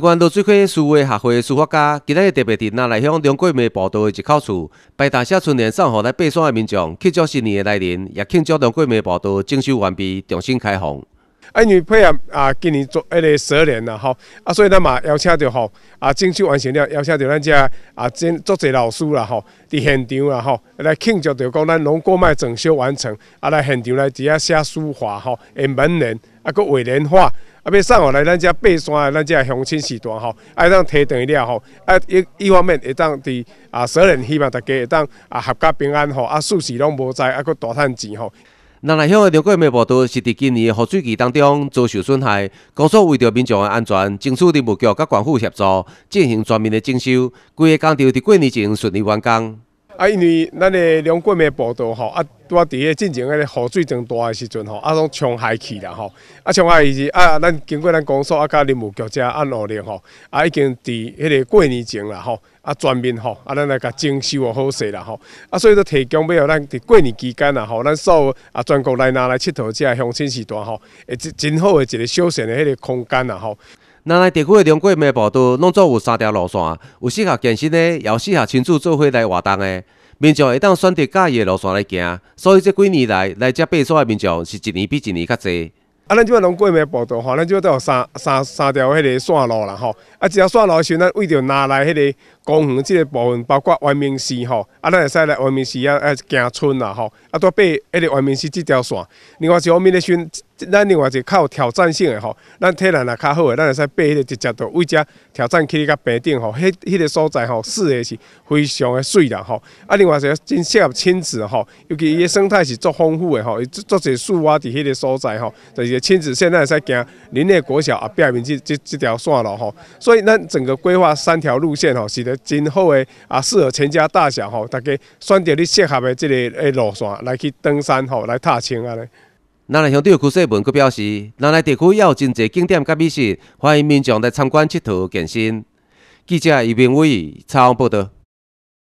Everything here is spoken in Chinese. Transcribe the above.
关都最开书画协会书法家，今日特别伫南来乡中国美报道的一口厝，摆大写春联、送福来拜山的民众，庆祝新年的来临，也庆祝中国美报道整修完毕，重新开放。啊，因为配合啊今年做迄个蛇年啊，吼，啊所以咱嘛邀请着吼啊整修完成了，邀请着咱遮啊真作者老师啦吼，伫现场啦吼，来庆祝着讲咱龙过美整修完成，啊来现场来遮写书法吼，诶，文人啊，搁画人画。啊，要送互来咱遮爬山，咱遮相亲时段吼，啊会当提顿伊了吼，啊一一方面会当伫啊所有人希望大家会当啊合家平安吼，啊事时拢无灾，啊佫大趁钱吼。南来乡的两条梅波道是伫今年的洪水期当中遭受损害，高速为着民众的安全，争取伫路局甲管府协助进行全面的整修，规个工程伫过年前顺利完工。啊，因为咱的两季的报道吼，啊，我伫个之前个雨水增大的时阵吼，啊，拢冲海去啦吼，啊，冲海去。是啊，咱经过咱公所啊，甲林务局遮啊努力吼，啊，已经伫迄个过年前啦吼，啊，全面吼，啊，咱来甲征收好势啦吼，啊，所以说提供尾后咱伫过年期间啦吼，咱所有啊，全国来拿来佚佗遮乡亲时团吼，一真好诶一个休闲诶迄个空间啦吼。南来地区龙国美步道拢总有三条路线，有适合健身的，也有适合亲子做伙来活动的。民众会当选择家己的路线来行，所以这几年来来遮爬山的民众是一年比一年较侪。啊，咱即摆龙过美步道吼，咱即摆都有三三三条迄个线路啦吼。啊，一条线路是咱为着南来迄个公园即个部分，包括外面市吼，啊，咱会使来外面市啊啊行村啦吼，啊，都爬迄个外面市即条线。另外一方面咧选。咱另外一个较有挑战性的吼，咱体力也较好，咱会使爬迄个直接到位遮挑战去个平顶吼，迄迄个所在吼，视野是非常的水啦吼。啊，另外一个真适合亲子吼，尤其伊的生态是足丰富的吼，足足侪树蛙伫迄个所在吼，就是亲子现在会使行林略国小啊，壁面即即即条线咯吼。所以咱整个规划三条路线吼，是了真好诶，啊，适合全家大小吼，大家选择你适合的即个诶路线来去登山吼，来踏青安尼。南安乡对的区市民佫表示，南安地区也有真侪景点佮美食，欢迎民众来参观、佚佗、健身。记者余明伟，采访报道。